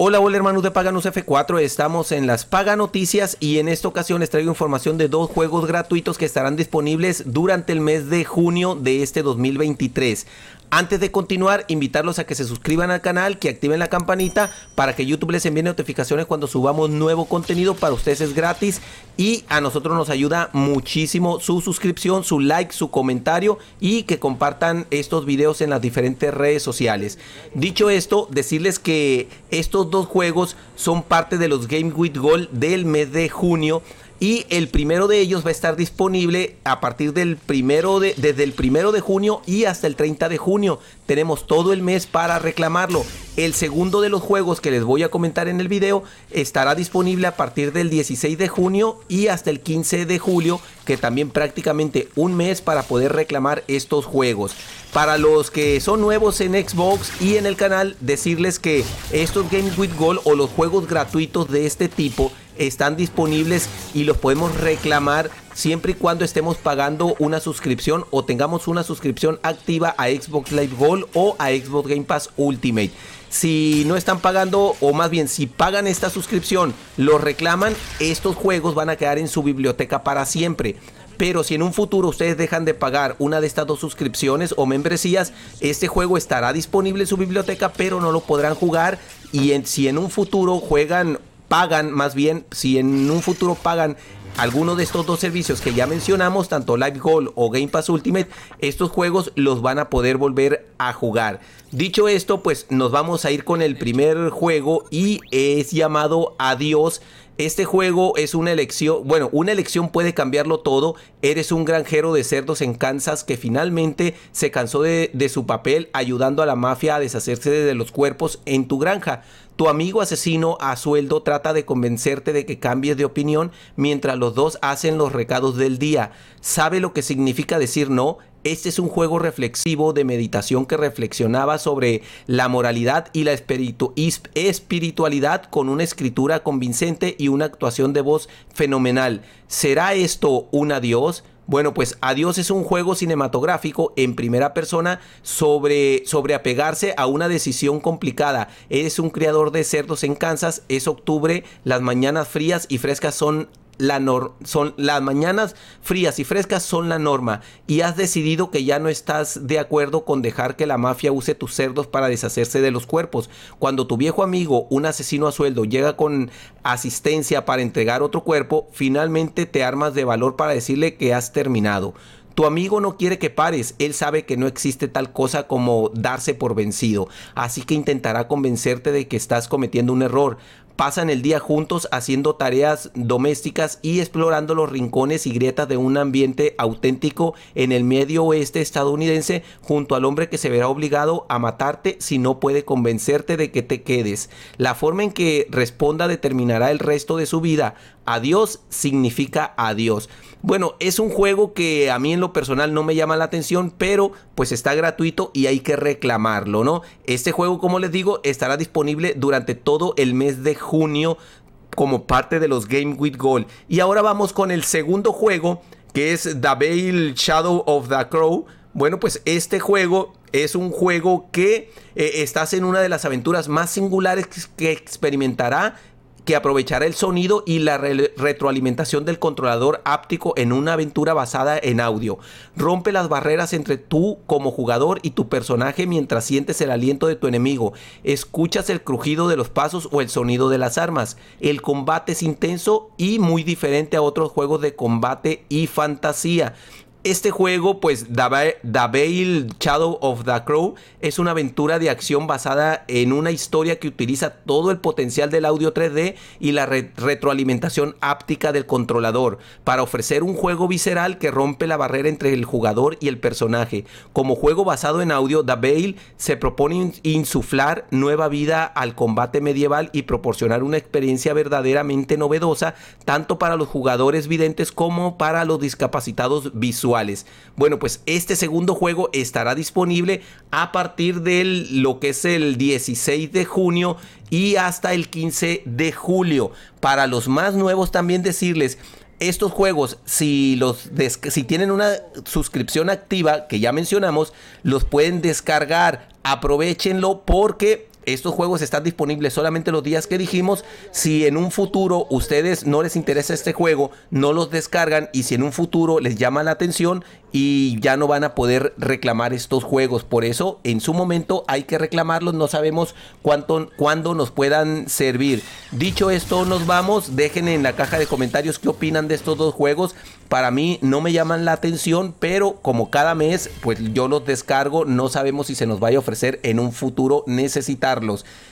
Hola, hola hermanos de Paganos F4, estamos en las Paga Noticias y en esta ocasión les traigo información de dos juegos gratuitos que estarán disponibles durante el mes de junio de este 2023. Antes de continuar, invitarlos a que se suscriban al canal, que activen la campanita para que YouTube les envíe notificaciones cuando subamos nuevo contenido. Para ustedes es gratis y a nosotros nos ayuda muchísimo su suscripción, su like, su comentario y que compartan estos videos en las diferentes redes sociales. Dicho esto, decirles que estos dos juegos son parte de los Game with Gold del mes de junio y el primero de ellos va a estar disponible a partir del primero de, desde el primero de junio y hasta el 30 de junio. Tenemos todo el mes para reclamarlo. El segundo de los juegos que les voy a comentar en el video estará disponible a partir del 16 de junio y hasta el 15 de julio, que también prácticamente un mes para poder reclamar estos juegos. Para los que son nuevos en Xbox y en el canal, decirles que estos Games with Gold o los juegos gratuitos de este tipo están disponibles y los podemos reclamar siempre y cuando estemos pagando una suscripción o tengamos una suscripción activa a Xbox Live Gold o a Xbox Game Pass Ultimate. Si no están pagando, o más bien si pagan esta suscripción, lo reclaman, estos juegos van a quedar en su biblioteca para siempre. Pero si en un futuro ustedes dejan de pagar una de estas dos suscripciones o membresías, este juego estará disponible en su biblioteca, pero no lo podrán jugar. Y si en un futuro juegan pagan, más bien, si en un futuro pagan alguno de estos dos servicios que ya mencionamos, tanto Live Gold o Game Pass Ultimate, estos juegos los van a poder volver a jugar. Dicho esto, pues nos vamos a ir con el primer juego y es llamado Adiós este juego es una elección, bueno, una elección puede cambiarlo todo. Eres un granjero de cerdos en Kansas que finalmente se cansó de, su papel ayudando a la mafia a deshacerse de los cuerpos en tu granja. Tu amigo asesino a sueldo trata de convencerte de que cambies de opinión mientras los dos hacen los recados del día. Sabe lo que significa decir no este es un juego reflexivo de meditación que reflexionaba sobre la moralidad y la espiritualidad con una escritura convincente y una actuación de voz fenomenal. ¿Será esto un adiós? Bueno, pues Adiós es un juego cinematográfico en primera persona sobre, sobre apegarse a una decisión complicada. Es un criador de cerdos en Kansas, es octubre, las mañanas frías y frescas son son las mañanas frías y frescas son la norma y has decidido que ya no estás de acuerdo con dejar que la mafia use tus cerdos para deshacerse de los cuerpos. Cuando tu viejo amigo, un asesino a sueldo, llega con asistencia para entregar otro cuerpo, finalmente te armas de valor para decirle que has terminado. Tu amigo no quiere que pares, él sabe que no existe tal cosa como darse por vencido, así que intentará convencerte de que estás cometiendo un error pasan el día juntos haciendo tareas domésticas y explorando los rincones y grietas de un ambiente auténtico en el medio oeste estadounidense junto al hombre que se verá obligado a matarte si no puede convencerte de que te quedes. La forma en que responda determinará el resto de su vida. Adiós significa adiós. Bueno, es un juego que a mí en lo personal no me llama la atención, pero pues está gratuito y hay que reclamarlo, ¿no? Este juego, como les digo, estará disponible durante todo el mes de junio como parte de los Game With Gold. Y ahora vamos con el segundo juego, que es The Veil Shadow of the Crow. Bueno, pues este juego es un juego que eh, estás en una de las aventuras más singulares que experimentará que aprovechará el sonido y la retroalimentación del controlador áptico en una aventura basada en audio. Rompe las barreras entre tú como jugador y tu personaje mientras sientes el aliento de tu enemigo, escuchas el crujido de los pasos o el sonido de las armas. El combate es intenso y muy diferente a otros juegos de combate y fantasía este juego, pues The Veil Shadow of the Crow, es una aventura de acción basada en una historia que utiliza todo el potencial del audio 3D y la retroalimentación áptica del controlador para ofrecer un juego visceral que rompe la barrera entre el jugador y el personaje. Como juego basado en audio, The Veil se propone insuflar nueva vida al combate medieval y proporcionar una experiencia verdaderamente novedosa tanto para los jugadores videntes como para los discapacitados visuales. Bueno, pues este segundo juego estará disponible a partir de lo que es el 16 de junio y hasta el 15 de julio. Para los más nuevos también decirles, estos juegos, si, los si tienen una suscripción activa, que ya mencionamos, los pueden descargar. Aprovechenlo porque estos juegos están disponibles solamente los días que dijimos. Si en un futuro ustedes no les interesa este juego, no los descargan y si en un futuro les llama la atención y ya no van a poder reclamar estos juegos. Por eso en su momento hay que reclamarlos. No sabemos cuánto, cuándo nos puedan servir. Dicho esto, nos vamos. Dejen en la caja de comentarios qué opinan de estos dos juegos. Para mí no me llaman la atención, pero como cada mes, pues yo los descargo. No sabemos si se nos vaya a ofrecer en un futuro necesitar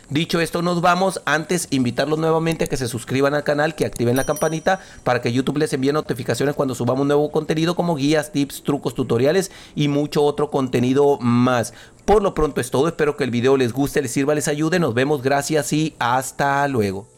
Dicho esto, nos vamos. Antes, invitarlos nuevamente a que se suscriban al canal, que activen la campanita para que YouTube les envíe notificaciones cuando subamos nuevo contenido como guías, tips, trucos, tutoriales y mucho otro contenido más. Por lo pronto es todo. Espero que el video les guste, les sirva, les ayude. Nos vemos. Gracias y hasta luego.